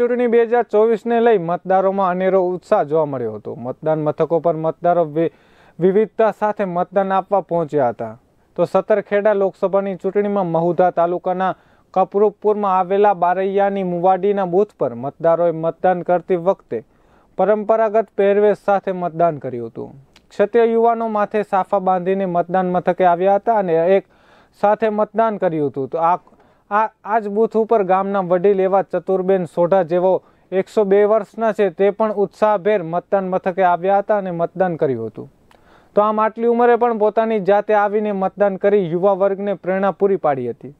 ચૂંટણી બે હજાર ચોવીસને લઈ મતદારોમાં અનેરો ઉત્સાહ જોવા મળ્યો હતો મતદાન મથકો પર મતદારો વિવિધતા સાથે મતદાન આપવા પહોંચ્યા હતા તો સતરખેડા લોકસભાની ચૂંટણીમાં મહુધા તાલુકાના કપરૂપુરમાં આવેલા બારૈયાની મુવાડીના બૂથ પર મતદારોએ મતદાન કરતી વખતે પરંપરાગત પહેરવેશ સાથે મતદાન કર્યું હતું ક્ષત્રિય યુવાનો માથે સાફા બાંધીને મતદાન મથકે આવ્યા હતા અને એક સાથે મતદાન કર્યું હતું તો આ આ આ જ બૂથ ઉપર ગામના વડીલ એવા ચતુરબેન સોઢા જેવો એકસો બે વર્ષના છે તે પણ ઉત્સાહભેર મતદાન મથકે આવ્યા હતા અને મતદાન કર્યું હતું તો આમ આટલી ઉંમરે પણ પોતાની જાતે આવીને મતદાન કરી યુવા વર્ગને પ્રેરણા પૂરી પાડી હતી